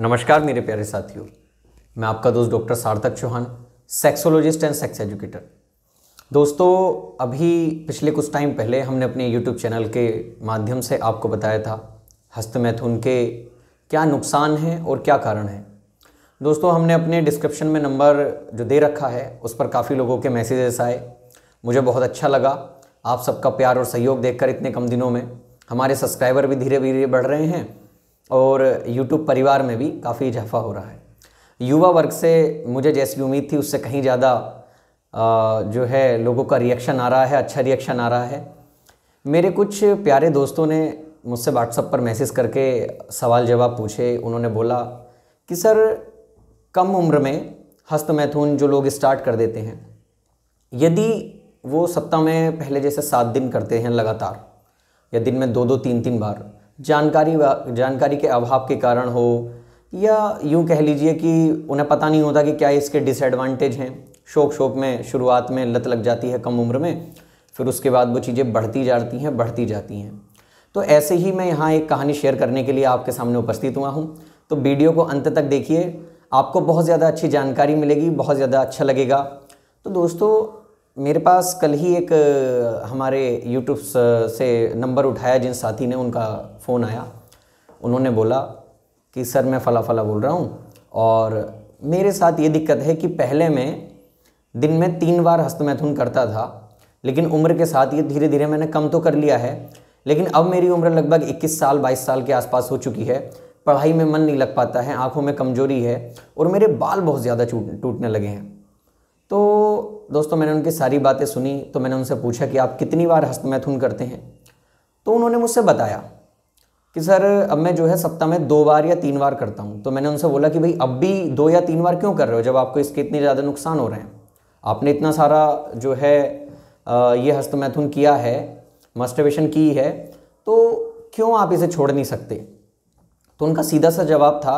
नमस्कार मेरे प्यारे साथियों मैं आपका दोस्त doctor Sarthak Chauhan sexologist and sex educator दोस्तों अभी पिछले कुछ टाइम पहले हमने अपने यूट्यूब चैनल के माध्यम से आपको बताया था हस्तमैथुन के क्या नुकसान हैं और क्या कारण हैं दोस्तों हमने अपने डिस्क्रिप्शन में नंबर जो दे रखा है उस पर काफ़ी लोगों के मैसेजेस आए मुझे बहुत अच्छा लगा आप सबका प्यार और सहयोग देखकर इतने कम दिनों में हमारे सब्सक्राइबर भी धीरे धीरे बढ़ रहे हैं और यूट्यूब परिवार में भी काफ़ी इजाफा हो रहा है युवा वर्ग से मुझे जैसी उम्मीद थी उससे कहीं ज़्यादा जो है लोगों का रिएक्शन आ रहा है अच्छा रिएक्शन आ रहा है मेरे कुछ प्यारे दोस्तों ने मुझसे व्हाट्सअप पर मैसेज करके सवाल जवाब पूछे उन्होंने बोला कि सर कम उम्र में हस्त मैथुन जो लोग स्टार्ट कर देते हैं यदि वो सप्ताह में पहले जैसे सात दिन करते हैं लगातार या दिन में दो दो तीन तीन बार जानकारी जानकारी के अभाव के कारण हो या यूँ कह लीजिए कि उन्हें पता नहीं होता कि क्या इसके डिसएडवांटेज हैं शौक शौक में शुरुआत में लत लग जाती है कम उम्र में फिर उसके बाद वो चीज़ें बढ़ती जाती हैं बढ़ती जाती हैं तो ऐसे ही मैं यहाँ एक कहानी शेयर करने के लिए आपके सामने उपस्थित हुआ हूँ तो वीडियो को अंत तक देखिए आपको बहुत ज़्यादा अच्छी जानकारी मिलेगी बहुत ज़्यादा अच्छा लगेगा तो दोस्तों मेरे पास कल ही एक हमारे यूट्यूब से नंबर उठाया जिन साथी ने उनका फ़ोन आया उन्होंने बोला कि सर मैं फ़ला फ़ला बोल रहा हूँ और मेरे साथ ये दिक्कत है कि पहले मैं दिन में तीन बार हस्तमैथुन करता था लेकिन उम्र के साथ ये धीरे धीरे मैंने कम तो कर लिया है लेकिन अब मेरी उम्र लगभग 21 साल 22 साल के आसपास हो चुकी है पढ़ाई में मन नहीं लग पाता है आंखों में कमजोरी है और मेरे बाल बहुत ज़्यादा टूटने लगे हैं तो दोस्तों मैंने उनकी सारी बातें सुनी तो मैंने उनसे पूछा कि आप कितनी बार हस्तमैथुन करते हैं तो उन्होंने मुझसे बताया कि सर अब मैं जो है सप्ताह में दो बार या तीन बार करता हूँ तो मैंने उनसे बोला कि भाई अब भी दो या तीन बार क्यों कर रहे हो जब आपको इसके इतने ज़्यादा नुकसान हो रहे हैं आपने इतना सारा जो है ये हस्तमैथुन किया है मस्टिवेशन की है तो क्यों आप इसे छोड़ नहीं सकते तो उनका सीधा सा जवाब था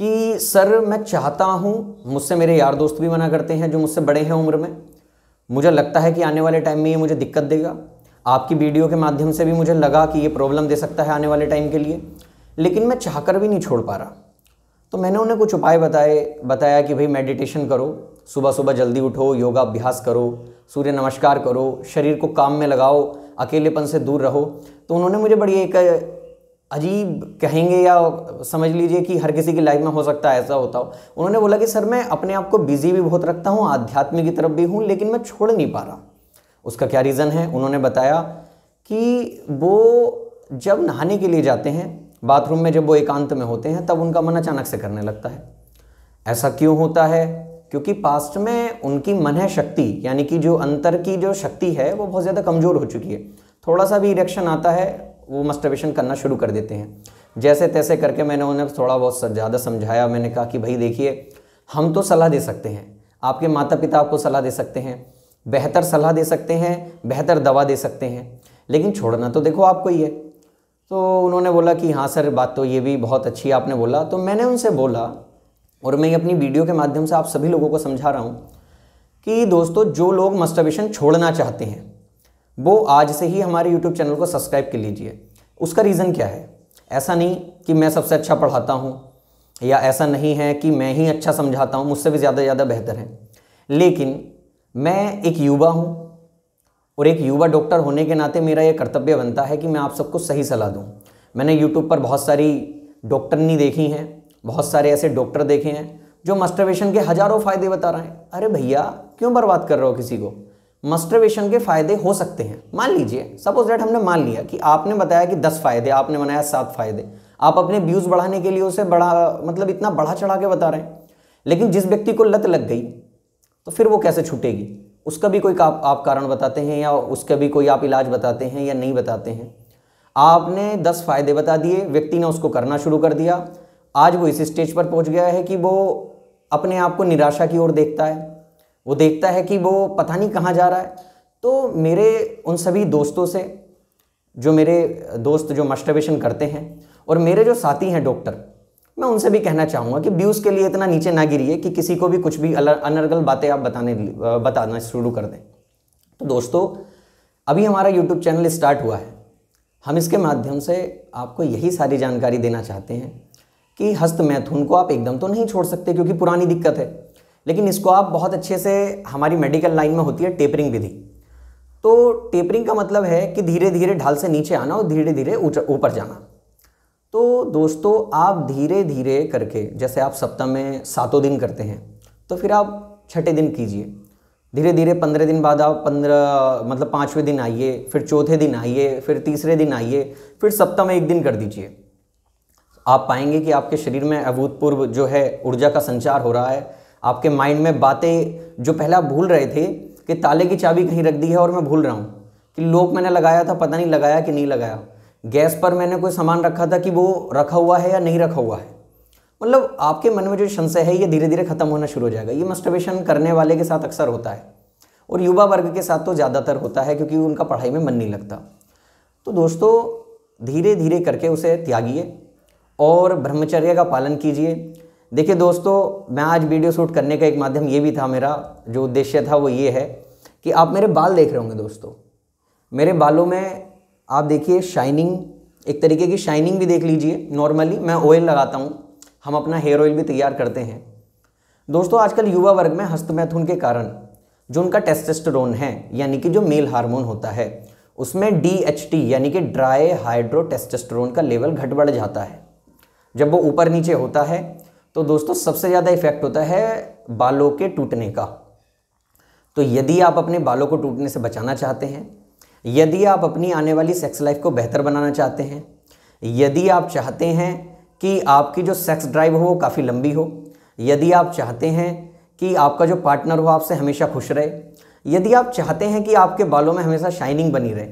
कि सर मैं चाहता हूँ मुझसे मेरे यार दोस्त भी मना करते हैं जो मुझसे बड़े हैं उम्र में मुझे लगता है कि आने वाले टाइम में ये मुझे दिक्कत देगा आपकी वीडियो के माध्यम से भी मुझे लगा कि ये प्रॉब्लम दे सकता है आने वाले टाइम के लिए लेकिन मैं चाह भी नहीं छोड़ पा रहा तो मैंने उन्हें कुछ उपाय बताए बताया कि भाई मेडिटेशन करो सुबह सुबह जल्दी उठो योगा अभ्यास करो सूर्य नमस्कार करो शरीर को काम में लगाओ अकेलेपन से दूर रहो तो उन्होंने मुझे बड़ी एक अजीब कहेंगे या समझ लीजिए कि हर किसी की लाइफ में हो सकता है ऐसा होता हो उन्होंने बोला कि सर मैं अपने आप को बिजी भी बहुत रखता हूँ आध्यात्म की तरफ भी हूँ लेकिन मैं छोड़ नहीं पा रहा उसका क्या रीज़न है उन्होंने बताया कि वो जब नहाने के लिए जाते हैं बाथरूम में जब वो एकांत में होते हैं तब उनका मन अचानक से करने लगता है ऐसा क्यों होता है क्योंकि पास्ट में उनकी मन है शक्ति यानी कि जो अंतर की जो शक्ति है वो बहुत ज़्यादा कमज़ोर हो चुकी है थोड़ा सा भी इरेक्शन आता है वो मस्टरबेशन करना शुरू कर देते हैं जैसे तैसे करके मैंने उन्हें थोड़ा बहुत ज़्यादा समझाया मैंने कहा कि भाई देखिए हम तो सलाह दे सकते हैं आपके माता पिता आपको सलाह दे सकते हैं बेहतर सलाह दे सकते हैं बेहतर दवा दे सकते हैं लेकिन छोड़ना तो देखो आपको ही है तो उन्होंने बोला कि हाँ सर बात तो ये भी बहुत अच्छी है आपने बोला तो मैंने उनसे बोला और मैं अपनी वीडियो के माध्यम से आप सभी लोगों को समझा रहा हूँ कि दोस्तों जो लोग मस्टरबेशन छोड़ना चाहते हैं वो आज से ही हमारे यूट्यूब चैनल को सब्सक्राइब कर लीजिए उसका रीज़न क्या है ऐसा नहीं कि मैं सबसे अच्छा पढ़ाता हूँ या ऐसा नहीं है कि मैं ही अच्छा समझाता हूँ मुझसे भी ज़्यादा ज़्यादा बेहतर है लेकिन मैं एक युवा हूँ और एक युवा डॉक्टर होने के नाते मेरा ये कर्तव्य बनता है कि मैं आप सबको सही सलाह दूँ मैंने यूट्यूब पर बहुत सारी डॉक्टरनी देखी हैं बहुत सारे ऐसे डॉक्टर देखे हैं जो मस्टरवेशन के हज़ारों फ़ायदे बता रहे हैं अरे भैया क्यों बर्बाद कर रहे हो किसी को मस्टरवेशन के फायदे हो सकते हैं मान लीजिए सपोज डेट हमने मान लिया कि आपने बताया कि दस फायदे आपने बनाया सात फायदे आप अपने व्यूज़ बढ़ाने के लिए उसे बढ़ा मतलब इतना बढ़ा चढ़ा के बता रहे हैं लेकिन जिस व्यक्ति को लत लग गई तो फिर वो कैसे छूटेगी उसका भी कोई आप, आप कारण बताते हैं या उसका भी कोई आप इलाज बताते हैं या नहीं बताते हैं आपने दस फायदे बता दिए व्यक्ति ने उसको करना शुरू कर दिया आज वो इस स्टेज पर पहुंच गया है कि वो अपने आप को निराशा की ओर देखता है वो देखता है कि वो पता नहीं कहाँ जा रहा है तो मेरे उन सभी दोस्तों से जो मेरे दोस्त जो मस्टरबेशन करते हैं और मेरे जो साथी हैं डॉक्टर मैं उनसे भी कहना चाहूँगा कि ब्यूज़ के लिए इतना नीचे ना गिरिए कि किसी को भी कुछ भी अनर्गल बातें आप बताने बताना शुरू कर दें तो दोस्तों अभी हमारा यूट्यूब चैनल स्टार्ट हुआ है हम इसके माध्यम से आपको यही सारी जानकारी देना चाहते हैं कि हस्त मैथुन को आप एकदम तो नहीं छोड़ सकते क्योंकि पुरानी दिक्कत है लेकिन इसको आप बहुत अच्छे से हमारी मेडिकल लाइन में होती है टेपरिंग विधि तो टेपरिंग का मतलब है कि धीरे धीरे ढाल से नीचे आना और धीरे धीरे ऊपर जाना तो दोस्तों आप धीरे धीरे करके जैसे आप सप्ताह में सातों दिन करते हैं तो फिर आप छठे दिन कीजिए धीरे धीरे पंद्रह दिन बाद आप पंद्रह मतलब पाँचवें दिन आइए फिर चौथे दिन आइए फिर तीसरे दिन आइए फिर सप्ताह में एक दिन कर दीजिए आप पाएंगे कि आपके शरीर में अभूतपूर्व जो है ऊर्जा का संचार हो रहा है आपके माइंड में बातें जो पहले आप भूल रहे थे कि ताले की चाबी कहीं रख दी है और मैं भूल रहा हूँ कि लोक मैंने लगाया था पता नहीं लगाया कि नहीं लगाया गैस पर मैंने कोई सामान रखा था कि वो रखा हुआ है या नहीं रखा हुआ है मतलब आपके मन में जो संशय है ये धीरे धीरे खत्म होना शुरू हो जाएगा ये मस्टर्बेशन करने वाले के साथ अक्सर होता है और युवा वर्ग के साथ तो ज़्यादातर होता है क्योंकि उनका पढ़ाई में मन नहीं लगता तो दोस्तों धीरे धीरे करके उसे त्यागिए और ब्रह्मचर्य का पालन कीजिए देखिए दोस्तों मैं आज वीडियो शूट करने का एक माध्यम ये भी था मेरा जो उद्देश्य था वो ये है कि आप मेरे बाल देख रहे होंगे दोस्तों मेरे बालों में आप देखिए शाइनिंग एक तरीके की शाइनिंग भी देख लीजिए नॉर्मली मैं ऑयल लगाता हूँ हम अपना हेयर ऑयल भी तैयार करते हैं दोस्तों आजकल युवा वर्ग में हस्तमैथुन के कारण जो उनका टेस्टेस्टोरोन है यानी कि जो मेल हार्मोन होता है उसमें डी यानी कि ड्राई हाइड्रो टेस्टेस्टोरोन का लेवल घट बढ़ जाता है जब वो ऊपर नीचे होता है तो दोस्तों सबसे ज़्यादा इफेक्ट होता है बालों के टूटने का तो यदि आप अपने बालों को टूटने से बचाना चाहते हैं यदि आप अपनी आने वाली सेक्स लाइफ को बेहतर बनाना चाहते हैं यदि आप चाहते हैं कि आपकी जो सेक्स ड्राइव हो वो काफ़ी लंबी हो यदि आप चाहते हैं कि आपका जो पार्टनर हो आपसे हमेशा खुश रहे यदि आप चाहते हैं कि आपके बालों में हमेशा शाइनिंग बनी रहे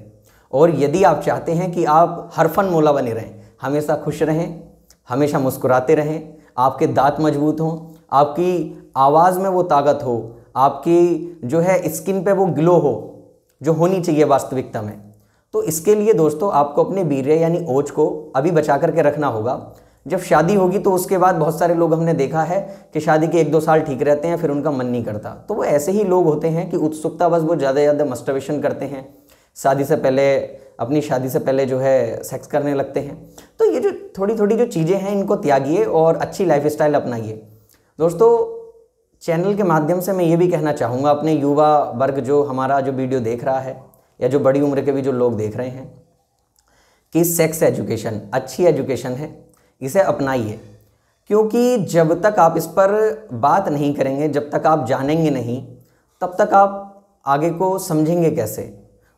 और यदि आप चाहते हैं कि आप हर फन मोला बने रहें हमेशा खुश रहें हमेशा मुस्कुराते रहें आपके दांत मजबूत हों आपकी आवाज़ में वो ताकत हो आपकी जो है स्किन पे वो ग्लो हो जो होनी चाहिए वास्तविकता में तो इसके लिए दोस्तों आपको अपने बीरे यानी ओज को अभी बचा करके रखना होगा जब शादी होगी तो उसके बाद बहुत सारे लोग हमने देखा है कि शादी के एक दो साल ठीक रहते हैं फिर उनका मन नहीं करता तो वो ऐसे ही लोग होते हैं कि उत्सुकता बस वो ज़्यादा ज़्यादा मस्टवेशन करते हैं शादी से पहले अपनी शादी से पहले जो है सेक्स करने लगते हैं तो ये जो थोड़ी थोड़ी जो चीज़ें हैं इनको त्यागिए और अच्छी लाइफ स्टाइल अपनाइए दोस्तों चैनल के माध्यम से मैं ये भी कहना चाहूँगा अपने युवा वर्ग जो हमारा जो वीडियो देख रहा है या जो बड़ी उम्र के भी जो लोग देख रहे हैं कि सेक्स एजुकेशन अच्छी एजुकेशन है इसे अपनाइए क्योंकि जब तक आप इस पर बात नहीं करेंगे जब तक आप जानेंगे नहीं तब तक आप आगे को समझेंगे कैसे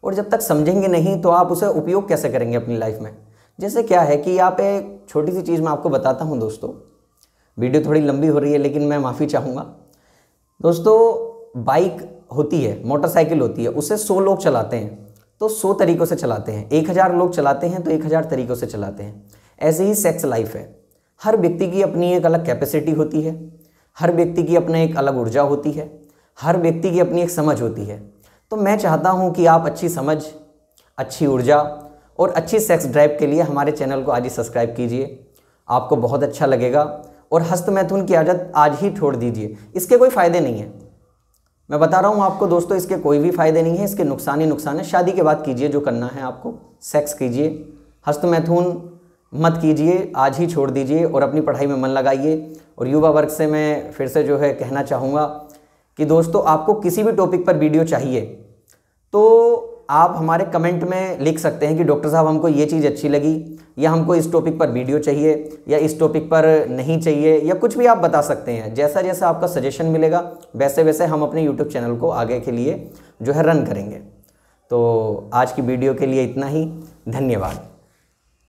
और जब तक समझेंगे नहीं तो आप उसे उपयोग कैसे करेंगे अपनी लाइफ में जैसे क्या है कि यहाँ पे एक छोटी सी चीज़ मैं आपको बताता हूँ दोस्तों वीडियो थोड़ी लंबी हो रही है लेकिन मैं माफ़ी चाहूँगा दोस्तों बाइक होती है मोटरसाइकिल होती है उसे सौ लोग चलाते हैं तो सौ तरीक़ों से चलाते हैं एक हज़ार लोग चलाते हैं तो एक हज़ार तरीक़ों से चलाते हैं ऐसे ही सेक्स लाइफ है हर व्यक्ति की अपनी एक अलग कैपेसिटी होती है हर व्यक्ति की अपना एक अलग ऊर्जा होती है हर व्यक्ति की अपनी एक समझ होती है तो मैं चाहता हूँ कि आप अच्छी समझ अच्छी ऊर्जा और अच्छी सेक्स ड्राइव के लिए हमारे चैनल को आज ही सब्सक्राइब कीजिए आपको बहुत अच्छा लगेगा और हस्त मैथुन की आदत आज ही छोड़ दीजिए इसके कोई फ़ायदे नहीं है मैं बता रहा हूँ आपको दोस्तों इसके कोई भी फ़ायदे नहीं है इसके नुकसान ही नुकसान है शादी के बाद कीजिए जो करना है आपको सेक्स कीजिए हस्त मैथुन मत कीजिए आज ही छोड़ दीजिए और अपनी पढ़ाई में मन लगाइए और युवा वर्ग से मैं फिर से जो है कहना चाहूँगा कि दोस्तों आपको किसी भी टॉपिक पर वीडियो चाहिए तो आप हमारे कमेंट में लिख सकते हैं कि डॉक्टर साहब हमको ये चीज़ अच्छी लगी या हमको इस टॉपिक पर वीडियो चाहिए या इस टॉपिक पर नहीं चाहिए या कुछ भी आप बता सकते हैं जैसा जैसा आपका सजेशन मिलेगा वैसे वैसे हम अपने यूट्यूब चैनल को आगे के लिए जो है रन करेंगे तो आज की वीडियो के लिए इतना ही धन्यवाद